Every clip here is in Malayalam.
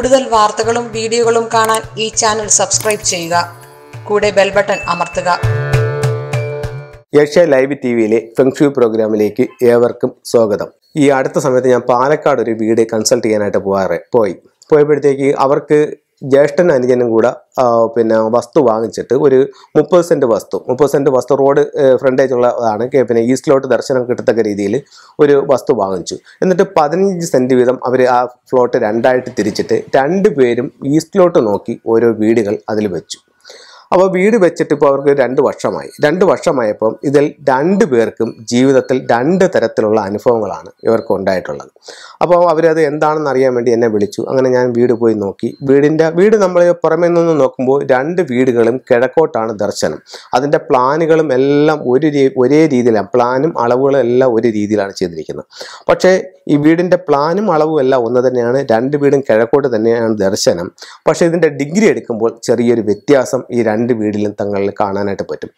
കൂടുതൽ വാർത്തകളും വീഡിയോകളും കാണാൻ ഈ ചാനൽ സബ്സ്ക്രൈബ് ചെയ്യുക കൂടെ ബെൽ ബട്ടൺ അമർത്തുക ഏഷ്യ ലൈവ് ടി വിയിലെ ഫെങ്ഷു പ്രോഗ്രാമിലേക്ക് ഏവർക്കും സ്വാഗതം ഈ അടുത്ത സമയത്ത് ഞാൻ പാലക്കാട് ഒരു വീട് കൺസൾട്ട് ചെയ്യാനായിട്ട് പോവാറ് പോയി പോയപ്പോഴത്തേക്ക് അവർക്ക് ജ്യേഷ്ഠൻ അനുജനും കൂടെ പിന്നെ വസ്തു വാങ്ങിച്ചിട്ട് ഒരു മുപ്പത് സെൻറ്റ് വസ്തു മുപ്പത് സെൻറ്റ് വസ്തു റോഡ് ഫ്രണ്ടേജുള്ളതാണ് പിന്നെ ഈസ്റ്റിലോട്ട് ദർശനം കിട്ടത്തക്ക രീതിയിൽ ഒരു വസ്തു വാങ്ങിച്ചു എന്നിട്ട് പതിനഞ്ച് സെൻറ്റ് വീതം അവർ ആ ഫ്ലോട്ട് രണ്ടായിട്ട് തിരിച്ചിട്ട് രണ്ട് പേരും ഈസ്റ്റിലോട്ട് നോക്കി ഓരോ വീടുകൾ അതിൽ വെച്ചു അപ്പോൾ വീട് വെച്ചിട്ട് ഇപ്പോൾ അവർക്ക് രണ്ട് വർഷമായി രണ്ട് വർഷമായപ്പം ഇതിൽ രണ്ട് പേർക്കും ജീവിതത്തിൽ രണ്ട് തരത്തിലുള്ള അനുഭവങ്ങളാണ് ഇവർക്ക് ഉണ്ടായിട്ടുള്ളത് അപ്പോൾ അവരത് എന്താണെന്ന് അറിയാൻ വേണ്ടി എന്നെ വിളിച്ചു അങ്ങനെ ഞാൻ വീട് പോയി നോക്കി വീടിൻ്റെ വീട് നമ്മൾ പുറമെ നിന്ന് നോക്കുമ്പോൾ രണ്ട് വീടുകളും കിഴക്കോട്ടാണ് ദർശനം അതിൻ്റെ പ്ലാനുകളും എല്ലാം ഒരു ഒരേ രീതിയിലാണ് പ്ലാനും അളവുകളും എല്ലാം ഒരു രീതിയിലാണ് ചെയ്തിരിക്കുന്നത് പക്ഷേ ഈ വീടിൻ്റെ പ്ലാനും അളവും എല്ലാം ഒന്ന് തന്നെയാണ് രണ്ട് വീടും കിഴക്കോട്ട് തന്നെയാണ് ദർശനം പക്ഷേ ഇതിൻ്റെ ഡിഗ്രി എടുക്കുമ്പോൾ ചെറിയൊരു വ്യത്യാസം ഈ രണ്ട് രണ്ട് വീടിലും തങ്ങളിൽ കാണാനായിട്ട് പറ്റും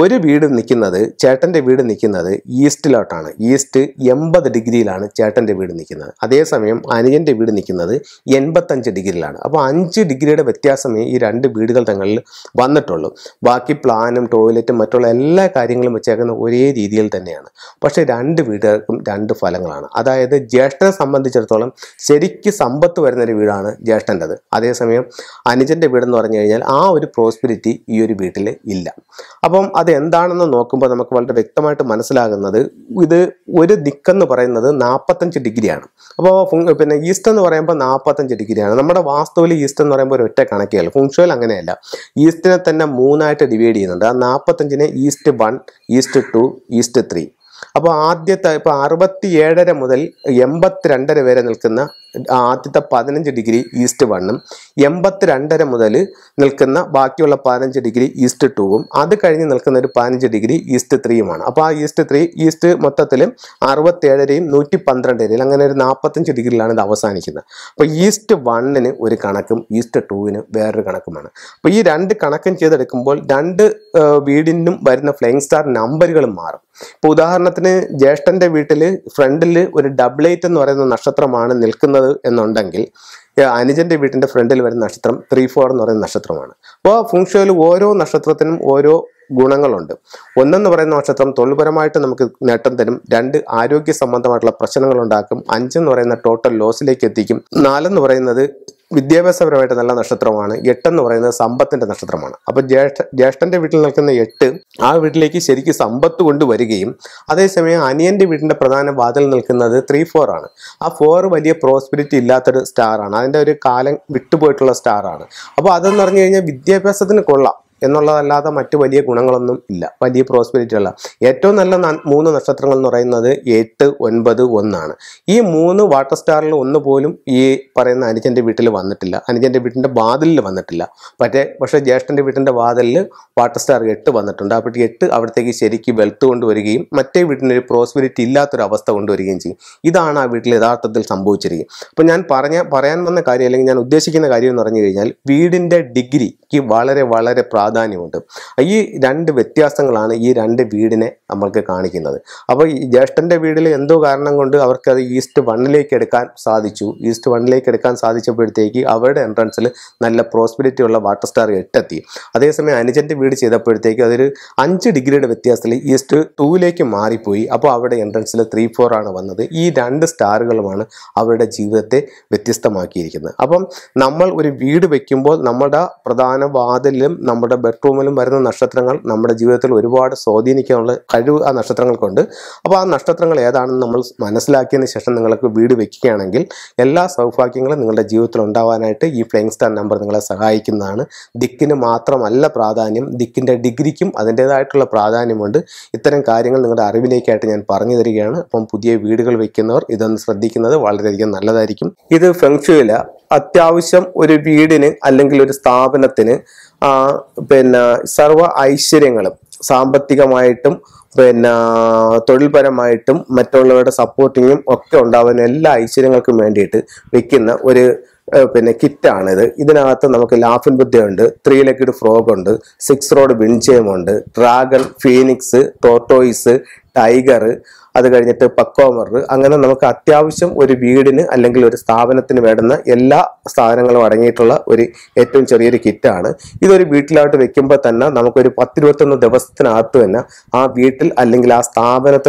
ഒരു വീട് നിൽക്കുന്നത് ചേട്ടൻ്റെ വീട് നിൽക്കുന്നത് ഈസ്റ്റിലോട്ടാണ് ഈസ്റ്റ് എൺപത് ഡിഗ്രിയിലാണ് ചേട്ടൻ്റെ വീട് നിൽക്കുന്നത് അതേസമയം അനിയൻ്റെ വീട് നിൽക്കുന്നത് എൺപത്തഞ്ച് ഡിഗ്രിയിലാണ് അപ്പോൾ അഞ്ച് ഡിഗ്രിയുടെ വ്യത്യാസമേ ഈ രണ്ട് വീടുകൾ തങ്ങളിൽ വന്നിട്ടുള്ളൂ ബാക്കി പ്ലാനും ടോയ്ലറ്റും മറ്റുള്ള എല്ലാ കാര്യങ്ങളും വെച്ചേക്കുന്ന ഒരേ രീതിയിൽ തന്നെയാണ് പക്ഷേ രണ്ട് വീടുകൾക്കും രണ്ട് ഫലങ്ങളാണ് അതായത് ജ്യേഷ്ഠനെ സംബന്ധിച്ചിടത്തോളം ശരിക്ക് സമ്പത്ത് വരുന്നൊരു വീടാണ് ജ്യേഷ്ഠൻ്റെത് അതേസമയം അനുജൻ്റെ വീടെന്ന് പറഞ്ഞു കഴിഞ്ഞാൽ ആ ഒരു പ്രോസ്പിരിറ്റി വ്യക്തി ഈ ഒരു വീട്ടിൽ ഇല്ല അപ്പം അത് എന്താണെന്ന് നോക്കുമ്പോൾ നമുക്ക് വളരെ വ്യക്തമായിട്ട് മനസ്സിലാകുന്നത് ഇത് ഒരു ദിക്കെന്ന് പറയുന്നത് നാൽപ്പത്തഞ്ച് ഡിഗ്രിയാണ് അപ്പോൾ പിന്നെ ഈസ്റ്റ് എന്ന് പറയുമ്പോൾ നാൽപ്പത്തഞ്ച് ഡിഗ്രിയാണ് നമ്മുടെ വാസ്തുവിൽ ഈസ്റ്റ് എന്ന് പറയുമ്പോൾ ഒരു ഒറ്റ കണക്കേയല്ല ഫുങ്ഷോയിൽ അങ്ങനെയല്ല ഈസ്റ്റിനെ തന്നെ മൂന്നായിട്ട് ഡിവൈഡ് ചെയ്യുന്നുണ്ട് ആ നാൽപ്പത്തഞ്ചിനെ east one east two east three അപ്പോൾ ആദ്യത്തെ ഇപ്പോൾ അറുപത്തി ഏഴര മുതൽ രണ്ടര വരെ നിൽക്കുന്ന ആദ്യത്തെ പതിനഞ്ച് ഡിഗ്രി ഈസ്റ്റ് വണ്ണും എൺപത്തി രണ്ടര മുതൽ നിൽക്കുന്ന ബാക്കിയുള്ള പതിനഞ്ച് ഡിഗ്രി ഈസ്റ്റ് ടൂവും അത് കഴിഞ്ഞ് നിൽക്കുന്ന ഒരു പതിനഞ്ച് ഡിഗ്രി ഈസ്റ്റ് ത്രീയുമാണ് അപ്പോൾ ആ ഈസ്റ്റ് ത്രീ ഈസ്റ്റ് മൊത്തത്തിൽ അറുപത്തേഴരയും നൂറ്റി പന്ത്രണ്ടരയും അങ്ങനെ ഒരു നാൽപ്പത്തഞ്ച് ഡിഗ്രിയിലാണ് ഇത് അവസാനിക്കുന്നത് അപ്പോൾ ഈസ്റ്റ് വണ്ണിന് ഒരു കണക്കും ഈസ്റ്റ് ടൂവിന് വേറൊരു കണക്കുമാണ് അപ്പോൾ ഈ രണ്ട് കണക്കും ചെയ്തെടുക്കുമ്പോൾ രണ്ട് വീടിനും വരുന്ന ഫ്ലൈങ് സ്റ്റാർ നമ്പറുകളും മാറും ഇപ്പോൾ ഉദാഹരണത്തിന് ജ്യേഷ്ഠൻ്റെ വീട്ടിൽ ഫ്രണ്ടിൽ ഒരു ഡബിൾ എയ്റ്റ് എന്ന് പറയുന്ന നക്ഷത്രമാണ് നിൽക്കുന്നത് ഉള്ളത് എന്നുണ്ടെങ്കിൽ അനുജൻ്റെ വീട്ടിൻ്റെ ഫ്രണ്ടിൽ വരുന്ന നക്ഷത്രം ത്രീ ഫോർ എന്ന് പറയുന്ന നക്ഷത്രമാണ് അപ്പോൾ ഫുങ്ഷോയിൽ ഓരോ നക്ഷത്രത്തിനും ഓരോ ഗുണങ്ങളുണ്ട് ഒന്നെന്ന് പറയുന്ന നക്ഷത്രം തൊഴിൽപരമായിട്ട് നമുക്ക് നേട്ടം തരും രണ്ട് ആരോഗ്യ സംബന്ധമായിട്ടുള്ള പ്രശ്നങ്ങൾ ഉണ്ടാക്കും അഞ്ചെന്ന് പറയുന്ന ടോട്ടൽ ലോസിലേക്ക് എത്തിക്കും നാലെന്ന് പറയുന്നത് വിദ്യാഭ്യാസപരമായിട്ട് നല്ല നക്ഷത്രമാണ് എട്ടെന്ന് പറയുന്നത് സമ്പത്തിന്റെ നക്ഷത്രമാണ് അപ്പൊ ജ്യേഷ്ഠ ജ്യേഷ്ഠന്റെ വീട്ടിൽ നിൽക്കുന്ന എട്ട് ആ വീട്ടിലേക്ക് ശരിക്കും സമ്പത്ത് കൊണ്ടുവരികയും അതേസമയം അനിയന്റെ വീടിന്റെ പ്രധാന വാതിൽ നിൽക്കുന്നത് ത്രീ ഫോർ ആണ് ആ ഫോർ വലിയ പ്രോസ്പിരിറ്റി ഇല്ലാത്തൊരു ആണ് അതിന്റെ ഒരു കാലം വിട്ടുപോയിട്ടുള്ള സ്റ്റാർ ആണ് അപ്പോൾ അതെന്ന് പറഞ്ഞു കഴിഞ്ഞാൽ വിദ്യാഭ്യാസത്തിന് കൊള്ളാം എന്നുള്ളതല്ലാതെ മറ്റ് വലിയ ഗുണങ്ങളൊന്നും ഇല്ല വലിയ പ്രോസ്പെരിറ്റി അല്ല ഏറ്റവും നല്ല മൂന്ന് നക്ഷത്രങ്ങൾ എന്ന് പറയുന്നത് എട്ട് ഒൻപത് ഒന്നാണ് ഈ മൂന്ന് വാട്ടർ സ്റ്റാറിൽ ഒന്ന് പോലും ഈ പറയുന്ന അനുജൻ്റെ വീട്ടിൽ വന്നിട്ടില്ല അനുജൻ്റെ വീട്ടിൻ്റെ വാതിലിൽ വന്നിട്ടില്ല പക്ഷേ പക്ഷേ ജ്യേഷ്ഠൻ്റെ വീട്ടിൻ്റെ വാതിലിൽ വാട്ടർ സ്റ്റാർ എട്ട് വന്നിട്ടുണ്ട് അപ്പോൾ എട്ട് അവിടത്തേക്ക് ശരിക്ക് വെൽത്ത് കൊണ്ടുവരികയും മറ്റേ വീട്ടിനൊരു പ്രോസ്പെരിറ്റി ഇല്ലാത്തൊരവസ്ഥ കൊണ്ടുവരികയും ചെയ്യും ഇതാണ് ആ വീട്ടിൽ യഥാർത്ഥത്തിൽ സംഭവിച്ചിരിക്കും അപ്പോൾ ഞാൻ പറഞ്ഞ പറയാൻ വന്ന കാര്യം അല്ലെങ്കിൽ ഞാൻ ഉദ്ദേശിക്കുന്ന കാര്യം എന്ന് പറഞ്ഞു കഴിഞ്ഞാൽ വീടിൻ്റെ ഡിഗ്രിക്ക് വളരെ വളരെ പ്രാധാന്യം പ്രാധാന്യമുണ്ട് ഈ രണ്ട് വ്യത്യാസങ്ങളാണ് ഈ രണ്ട് വീടിനെ നമ്മൾക്ക് കാണിക്കുന്നത് അപ്പോൾ ഈ ജ്യേഷ്ഠൻ്റെ വീടിൽ എന്തോ കാരണം കൊണ്ട് അവർക്കത് ഈസ്റ്റ് വണ്ണിലേക്ക് എടുക്കാൻ സാധിച്ചു ഈസ്റ്റ് വണ്ണിലേക്ക് എടുക്കാൻ സാധിച്ചപ്പോഴത്തേക്ക് അവരുടെ എൻട്രൻസിൽ നല്ല പ്രോസ്പെരിറ്റി ഉള്ള വാട്ടർ സ്റ്റാർ എട്ടെത്തി അതേസമയം അനുജൻ്റെ വീട് ചെയ്തപ്പോഴത്തേക്ക് അതൊരു അഞ്ച് ഡിഗ്രിയുടെ വ്യത്യാസത്തിൽ ഈസ്റ്റ് ടൂവിലേക്ക് മാറിപ്പോയി അപ്പോൾ അവരുടെ എൻട്രൻസിൽ ത്രീ ഫോർ ആണ് വന്നത് ഈ രണ്ട് സ്റ്റാറുകളുമാണ് അവരുടെ ജീവിതത്തെ വ്യത്യസ്തമാക്കിയിരിക്കുന്നത് അപ്പം നമ്മൾ ഒരു വീട് വയ്ക്കുമ്പോൾ നമ്മുടെ പ്രധാന വാതിലും നമ്മുടെ ബെഡ്റൂമിലും വരുന്ന നക്ഷത്രങ്ങൾ നമ്മുടെ ജീവിതത്തിൽ ഒരുപാട് സ്വാധീനിക്കാനുള്ള കഴിവ് ആ നക്ഷത്രങ്ങൾക്കുണ്ട് അപ്പോൾ ആ നക്ഷത്രങ്ങൾ ഏതാണെന്ന് നമ്മൾ മനസ്സിലാക്കിയതിന് ശേഷം നിങ്ങൾക്ക് വീട് വെക്കുകയാണെങ്കിൽ എല്ലാ സൗഭാഗ്യങ്ങളും നിങ്ങളുടെ ജീവിതത്തിൽ ഉണ്ടാവാനായിട്ട് ഈ ഫ്ലൈങ് സ്റ്റാർ നമ്പർ നിങ്ങളെ സഹായിക്കുന്നതാണ് ദിക്കിന് മാത്രമല്ല പ്രാധാന്യം ദിക്കിൻ്റെ ഡിഗ്രിക്കും അതിൻ്റേതായിട്ടുള്ള പ്രാധാന്യമുണ്ട് ഇത്തരം കാര്യങ്ങൾ നിങ്ങളുടെ അറിവിലേക്കായിട്ട് ഞാൻ പറഞ്ഞു തരികയാണ് അപ്പം പുതിയ വീടുകൾ വെക്കുന്നവർ ഇതൊന്ന് ശ്രദ്ധിക്കുന്നത് വളരെയധികം നല്ലതായിരിക്കും ഇത് ഫെങ്ഷുവില അത്യാവശ്യം ഒരു വീടിന് അല്ലെങ്കിൽ ഒരു സ്ഥാപനത്തിന് പിന്നെ സർവ ഐശ്വര്യങ്ങളും സാമ്പത്തികമായിട്ടും പിന്നെ തൊഴിൽപരമായിട്ടും മറ്റുള്ളവരുടെ സപ്പോർട്ടിങ്ങും ഒക്കെ ഉണ്ടാവുന്ന എല്ലാ ഐശ്വര്യങ്ങൾക്കും വേണ്ടിയിട്ട് വെക്കുന്ന ഒരു പിന്നെ കിറ്റാണിത് ഇതിനകത്ത് നമുക്ക് ലാഫിൻ ബുദ്ധിയുണ്ട് ത്രീ ലെഗഡ് ഫ്രോഗ് ഉണ്ട് സിക്സ് റോഡ് വിൻചയമുണ്ട് ഡ്രാഗൺ ഫീനിക്സ് ടോട്ടോയിസ് ടൈഗർ അത് കഴിഞ്ഞിട്ട് പക്കോമർ അങ്ങനെ നമുക്ക് അത്യാവശ്യം ഒരു വീടിന് അല്ലെങ്കിൽ ഒരു സ്ഥാപനത്തിന് വേണ്ടുന്ന എല്ലാ സാധനങ്ങളും അടങ്ങിയിട്ടുള്ള ഒരു ഏറ്റവും ചെറിയൊരു കിറ്റാണ് ഇതൊരു വീട്ടിലായിട്ട് വെക്കുമ്പോൾ തന്നെ നമുക്കൊരു പത്തിരുപത്തൊന്ന് ദിവസത്തിനകത്ത് തന്നെ ആ വീട്ടിൽ അല്ലെങ്കിൽ ആ സ്ഥാപനത്തിൽ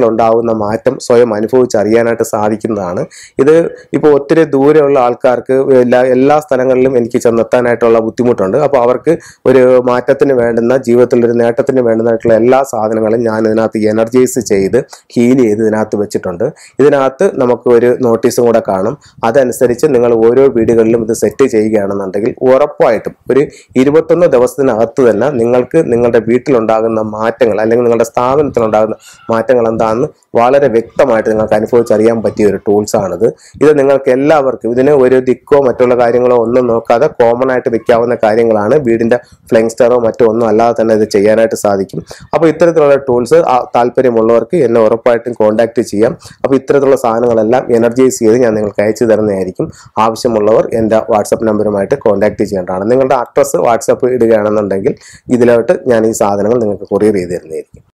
മാറ്റം സ്വയം അനുഭവിച്ചറിയാനായിട്ട് സാധിക്കുന്നതാണ് ഇത് ഇപ്പോൾ ഒത്തിരി ദൂരെയുള്ള ആൾക്കാർക്ക് എല്ലാ എല്ലാ സ്ഥലങ്ങളിലും എനിക്ക് ചെന്നെത്താനായിട്ടുള്ള ബുദ്ധിമുട്ടുണ്ട് അപ്പോൾ അവർക്ക് ഒരു മാറ്റത്തിന് വേണ്ടുന്ന ജീവിതത്തിൽ ഒരു നേട്ടത്തിന് വേണ്ടുന്നതായിട്ടുള്ള എല്ലാ സാധനങ്ങളും ഞാൻ ഇതിനകത്ത് എനർജൈസ് ചെയ്ത് ഹീൽ ചെയ്ത് ഇതിനകത്ത് വെച്ചിട്ടുണ്ട് ഇതിനകത്ത് നമുക്ക് ഒരു നോട്ടീസും കൂടെ കാണും അതനുസരിച്ച് നിങ്ങൾ ഓരോ വീടുകളിലും ഇത് സെറ്റ് ചെയ്യുകയാണെന്നുണ്ടെങ്കിൽ ഉറപ്പായിട്ടും ഒരു ഇരുപത്തൊന്ന് ദിവസത്തിനകത്ത് തന്നെ നിങ്ങൾക്ക് നിങ്ങളുടെ വീട്ടിലുണ്ടാകുന്ന മാറ്റങ്ങൾ അല്ലെങ്കിൽ നിങ്ങളുടെ സ്ഥാപനത്തിലുണ്ടാകുന്ന മാറ്റങ്ങൾ എന്താണെന്ന് വളരെ വ്യക്തമായിട്ട് നിങ്ങൾക്ക് അനുഭവിച്ചറിയാൻ പറ്റിയ ഒരു ടൂൾസാണിത് ഇത് നിങ്ങൾക്ക് എല്ലാവർക്കും ഇതിന് ഒരു ദിക്കോ മറ്റുള്ള കാര്യങ്ങളോ ഒന്നും നോക്കാതെ കോമൺ ആയിട്ട് വിൽക്കാവുന്ന കാര്യങ്ങളാണ് വീടിൻ്റെ സ്റ്റാറോ മറ്റോ ഒന്നും അല്ലാതെ തന്നെ ഇത് ചെയ്യാനായിട്ട് സാധിക്കും അപ്പോൾ ഇത്തരത്തിലുള്ള ടൂൾസ് താല്പര്യമുള്ളവർക്ക് എന്നെ ഉറപ്പായിട്ടും കോണ്ടാക്ട് ചെയ്യാം അപ്പോൾ ഇത്തരത്തിലുള്ള സാധനങ്ങളെല്ലാം എനർജൈസ് ചെയ്ത് ഞാൻ നിങ്ങൾക്ക് അയച്ചു തരുന്നതായിരിക്കും ആവശ്യമുള്ളവർ എൻ്റെ വാട്സപ്പ് നമ്പറുമായിട്ട് കോൺടാക്ട് ചെയ്യേണ്ടതാണ് നിങ്ങളുടെ അഡ്രസ്സ് വാട്സപ്പ് ഇടുകയാണെന്നുണ്ടെങ്കിൽ ഇതിലോട്ട് ഞാൻ ഈ സാധനങ്ങൾ നിങ്ങൾക്ക് കൊറിയർ ചെയ്ത് തരുന്നതായിരിക്കും